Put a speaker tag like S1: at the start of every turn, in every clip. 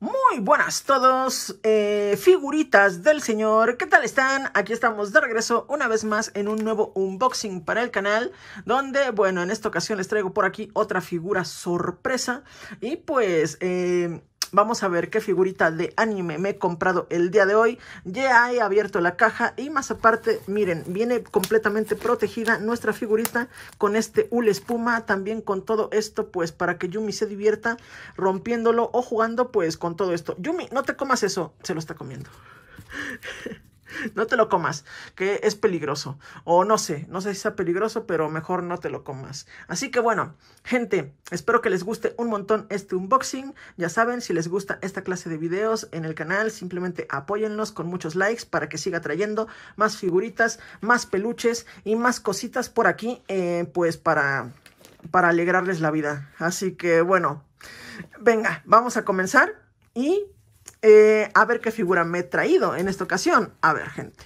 S1: Muy buenas todos, eh, figuritas del señor, ¿qué tal están? Aquí estamos de regreso una vez más en un nuevo unboxing para el canal, donde, bueno, en esta ocasión les traigo por aquí otra figura sorpresa, y pues, eh, Vamos a ver qué figurita de anime me he comprado el día de hoy. Ya he abierto la caja y más aparte, miren, viene completamente protegida nuestra figurita con este hule espuma. También con todo esto, pues para que Yumi se divierta rompiéndolo o jugando pues con todo esto. Yumi, no te comas eso, se lo está comiendo. no te lo comas, que es peligroso. O no sé, no sé si sea peligroso, pero mejor no te lo comas. Así que bueno, gente, espero que les guste un montón este unboxing. Ya saben, si les gusta esta clase de videos en el canal, simplemente apóyennos con muchos likes para que siga trayendo más figuritas, más peluches y más cositas por aquí, eh, pues para, para alegrarles la vida. Así que bueno, venga, vamos a comenzar y eh, a ver qué figura me he traído en esta ocasión. A ver, gente.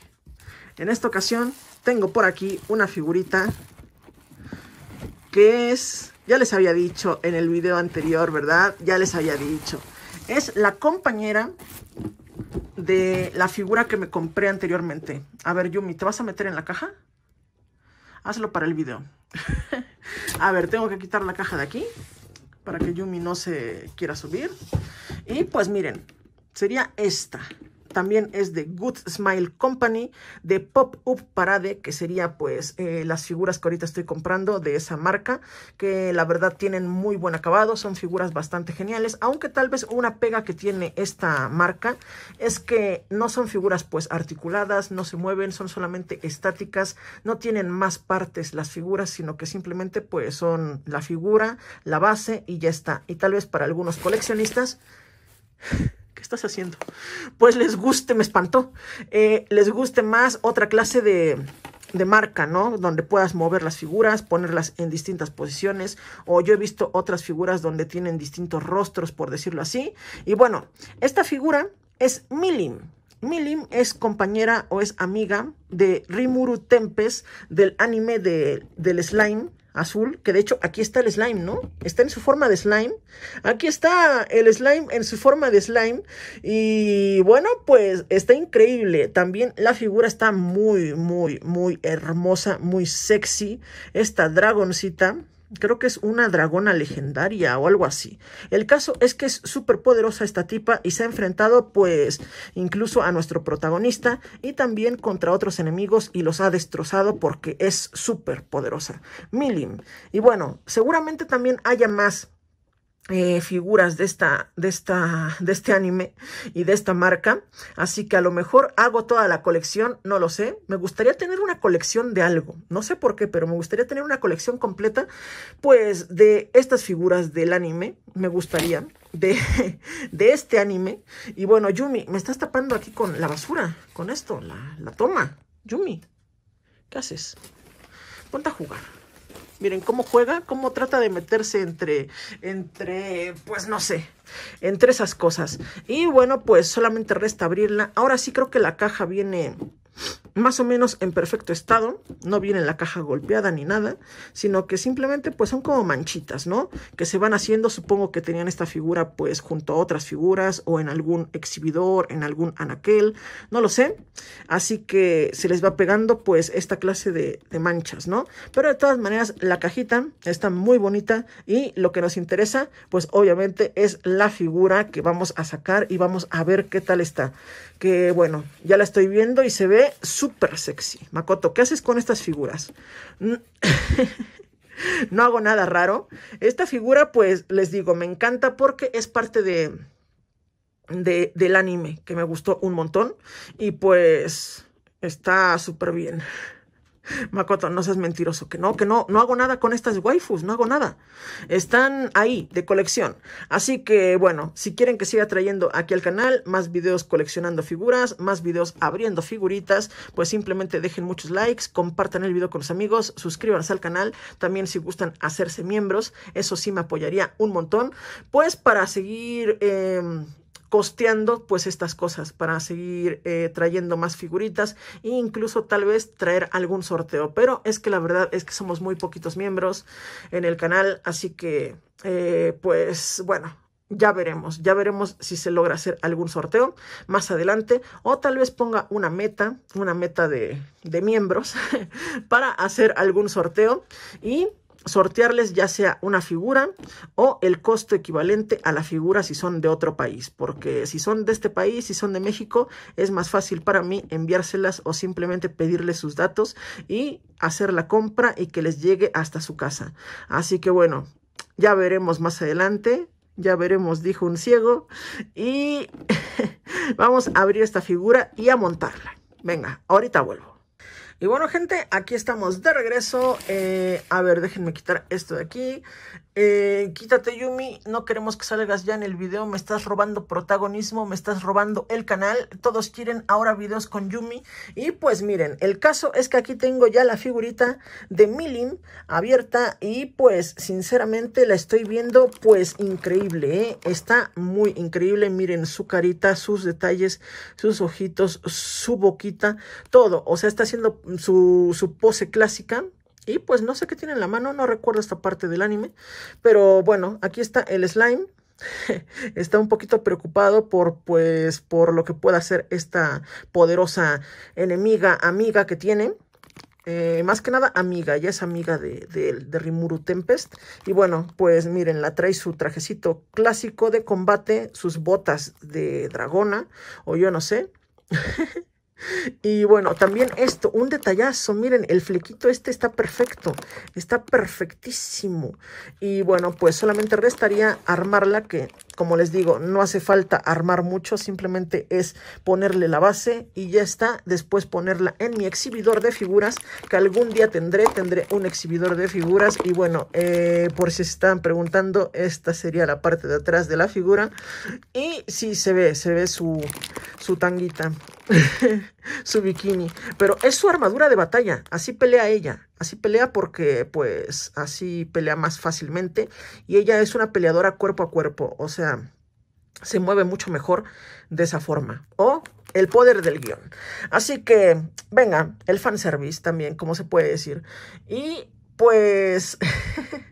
S1: En esta ocasión tengo por aquí una figurita que es, ya les había dicho en el video anterior, ¿verdad? Ya les había dicho. Es la compañera de la figura que me compré anteriormente. A ver, Yumi, ¿te vas a meter en la caja? Hazlo para el video. a ver, tengo que quitar la caja de aquí para que Yumi no se quiera subir. Y pues miren, sería esta. También es de Good Smile Company, de Pop Up Parade, que sería pues eh, las figuras que ahorita estoy comprando de esa marca, que la verdad tienen muy buen acabado, son figuras bastante geniales, aunque tal vez una pega que tiene esta marca es que no son figuras pues articuladas, no se mueven, son solamente estáticas, no tienen más partes las figuras, sino que simplemente pues son la figura, la base y ya está. Y tal vez para algunos coleccionistas estás haciendo? Pues les guste, me espantó, eh, les guste más otra clase de, de marca, ¿no? Donde puedas mover las figuras, ponerlas en distintas posiciones. O yo he visto otras figuras donde tienen distintos rostros, por decirlo así. Y bueno, esta figura es Milim. Milim es compañera o es amiga de Rimuru Tempest del anime del slime azul, que de hecho aquí está el slime, ¿no? Está en su forma de slime. Aquí está el slime en su forma de slime. Y bueno, pues está increíble. También la figura está muy, muy, muy hermosa, muy sexy. Esta dragoncita. Creo que es una dragona legendaria o algo así. El caso es que es súper poderosa esta tipa y se ha enfrentado pues incluso a nuestro protagonista y también contra otros enemigos y los ha destrozado porque es súper poderosa. Milim. Y bueno, seguramente también haya más eh, figuras de esta, de esta, de este anime y de esta marca. Así que a lo mejor hago toda la colección, no lo sé. Me gustaría tener una colección de algo, no sé por qué, pero me gustaría tener una colección completa, pues, de estas figuras del anime. Me gustaría. De, de este anime. Y bueno, Yumi, me estás tapando aquí con la basura, con esto, la, la toma. Yumi, ¿qué haces? Ponte a jugar. Miren cómo juega, cómo trata de meterse entre, entre, pues no sé, entre esas cosas. Y bueno, pues solamente resta abrirla. Ahora sí creo que la caja viene más o menos en perfecto estado, no viene la caja golpeada ni nada, sino que simplemente pues son como manchitas, ¿no? Que se van haciendo, supongo que tenían esta figura pues junto a otras figuras o en algún exhibidor, en algún anaquel, no lo sé, así que se les va pegando pues esta clase de, de manchas, ¿no? Pero de todas maneras la cajita está muy bonita y lo que nos interesa pues obviamente es la figura que vamos a sacar y vamos a ver qué tal está, que bueno, ya la estoy viendo y se ve súper sexy. Makoto, ¿qué haces con estas figuras? Mm. no hago nada raro. Esta figura, pues, les digo, me encanta porque es parte de, del anime, que me gustó un montón. Y pues, está súper bien. Makoto, no seas mentiroso, que no, que no, no hago nada con estas waifus, no hago nada. Están ahí, de colección. Así que, bueno, si quieren que siga trayendo aquí al canal más videos coleccionando figuras, más videos abriendo figuritas, pues simplemente dejen muchos likes, compartan el video con los amigos, suscríbanse al canal, también si gustan hacerse miembros, eso sí me apoyaría un montón, pues para seguir... Em, costeando pues estas cosas para seguir eh, trayendo más figuritas e incluso tal vez traer algún sorteo. Pero es que la verdad es que somos muy poquitos miembros en el canal, así que eh, pues bueno. Ya veremos, ya veremos si se logra hacer algún sorteo más adelante o tal vez ponga una meta, una meta de, de miembros para hacer algún sorteo y sortearles ya sea una figura o el costo equivalente a la figura si son de otro país, porque si son de este país, si son de México, es más fácil para mí enviárselas o simplemente pedirles sus datos y hacer la compra y que les llegue hasta su casa. Así que bueno, ya veremos más adelante, ya veremos, dijo un ciego, y vamos a abrir esta figura y a montarla. Venga, ahorita vuelvo. Y bueno, gente, aquí estamos de regreso. Eh, a ver, déjenme quitar esto de aquí. Eh, quítate, Yumi. No queremos que salgas ya en el video. Me estás robando protagonismo, me estás robando el canal. Todos quieren ahora videos con Yumi. Y pues miren, el caso es que aquí tengo ya la figurita de Milim abierta. Y pues, sinceramente, la estoy viendo pues increíble. ¿eh? Está muy increíble. Miren su carita, sus detalles, sus ojitos, su boquita, todo. O sea, está haciendo su, pose clásica. Y pues no sé qué tiene en la mano, no recuerdo esta parte del anime. Pero bueno, aquí está el slime. está un poquito preocupado por pues por lo que pueda hacer esta poderosa enemiga amiga que tiene. Eh, más que nada amiga, ya es amiga de, de, de, Rimuru Tempest. Y bueno, pues miren, la trae su trajecito clásico de combate, sus botas de dragona, o yo no sé. Y bueno, también esto, un detallazo, miren, el flequito este está perfecto, está perfectísimo. Y bueno, pues solamente restaría armarla que como les digo, no hace falta armar mucho, simplemente es ponerle la base y ya está. Después ponerla en mi exhibidor de figuras, que algún día tendré, tendré un exhibidor de figuras. Y bueno, eh, por si están preguntando, esta sería la parte de atrás de la figura. Y sí, se ve, se ve su, su tanguita. su bikini. Pero es su armadura de batalla. Así pelea ella. Así pelea porque, pues, así pelea más fácilmente. Y ella es una peleadora cuerpo a cuerpo. O sea, se mueve mucho mejor de esa forma. O el poder del guión. Así que, venga, el fanservice también, como se puede decir. Y, pues...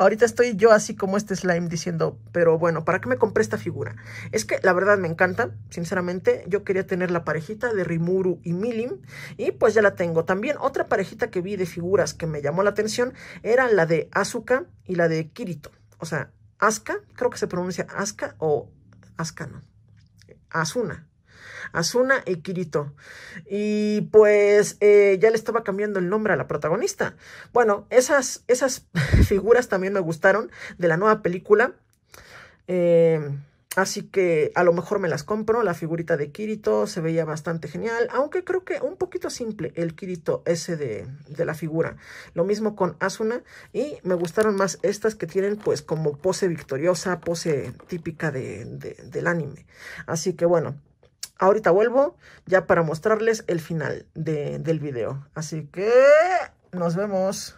S1: Ahorita estoy yo así como este slime diciendo, pero bueno, ¿para qué me compré esta figura? Es que la verdad me encanta, sinceramente. Yo quería tener la parejita de Rimuru y Milim y pues ya la tengo. También otra parejita que vi de figuras que me llamó la atención era la de Asuka y la de Kirito. O sea, Asuka, creo que se pronuncia Asuka o Asuka, no. Asuna, Asuna y Kirito. Y pues eh, ya le estaba cambiando el nombre a la protagonista. Bueno, esas, esas figuras también me gustaron de la nueva película. Em, así que a lo mejor me las compro. La figurita de Kirito se veía bastante genial. Aunque creo que un poquito simple el Kirito ese de, la figura. Lo mismo con Asuna. Y me gustaron más estas que tienen pues como pose victoriosa, pose típica del anime. Así que bueno, Ahorita vuelvo ya para mostrarles el final del video. Así que nos vemos.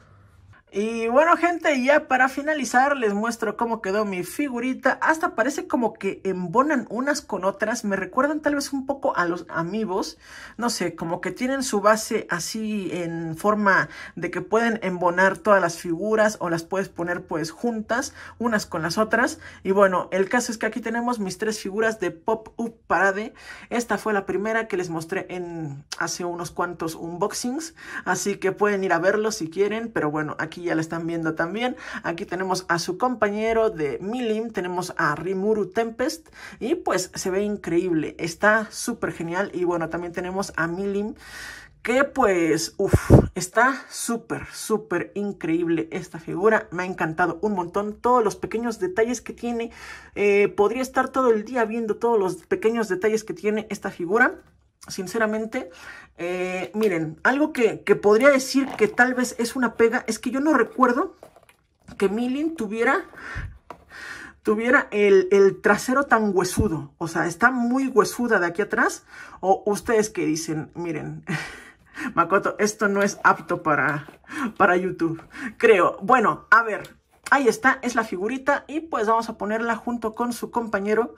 S1: Y bueno gente, ya para finalizar les muestro cómo quedó mi figurita. Hasta parece como que embonan unas con otras. Me recuerdan tal vez un poco a los amigos. No sé, como que tienen su base así en forma de que pueden embonar todas las figuras o las puedes poner pues juntas unas con las otras. Y bueno, el caso es que aquí tenemos mis tres figuras de Pop-Up Parade. Esta fue la primera que les mostré en hace unos cuantos unboxings. Así que pueden ir a verlos si quieren. Pero bueno, aquí ya la están viendo también. Aquí tenemos a su compañero de Milim, tenemos a Rimuru Tempest y pues se ve increíble, está súper genial y bueno, también tenemos a Milim que pues, uff, está súper, súper increíble esta figura. Me ha encantado un montón todos los pequeños detalles que tiene. Eh, podría estar todo el día viendo todos los pequeños detalles que tiene esta figura sinceramente, eh, miren, algo que, podría decir que tal vez es una pega es que yo no recuerdo que Milin tuviera tuviera el, el, trasero tan huesudo, o sea, está muy huesuda de aquí atrás, o ustedes que dicen, miren, Makoto, esto no es apto para, para YouTube, creo. Bueno, a ver, Ahí está, es la figurita y pues vamos a ponerla junto con su compañero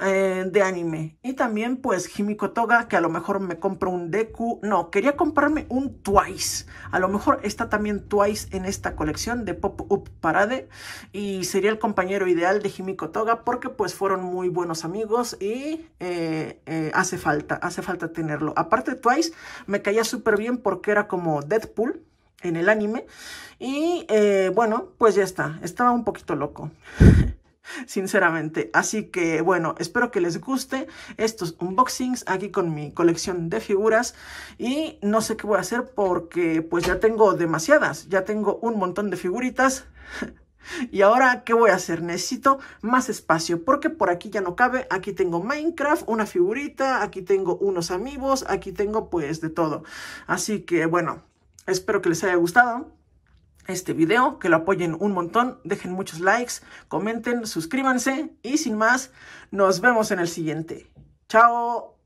S1: eh, de anime. Y también pues Himiko Toga, que a lo mejor me compro un Deku. No, quería comprarme un Twice. A lo mejor está también Twice en esta colección de Pop-Up Parade. Y sería el compañero ideal de Himiko Toga porque pues fueron muy buenos amigos y eh, eh, hace falta, hace falta tenerlo. Aparte Twice me caía súper bien porque era como Deadpool en el anime. Y eh, bueno, pues ya está. Estaba un poquito loco. sinceramente. Así que bueno, espero que les guste estos unboxings aquí con mi colección de figuras y no sé qué voy a hacer porque pues ya tengo demasiadas, ya tengo un montón de figuritas. y ahora, ¿qué voy a hacer? Necesito más espacio, porque por aquí ya no cabe. Aquí tengo Minecraft, una figurita, aquí tengo unos amigos, aquí tengo pues de todo. Así que, bueno, Espero que les haya gustado este video, que lo apoyen un montón, dejen muchos likes, comenten, suscríbanse y sin más, nos vemos en el siguiente. Chao.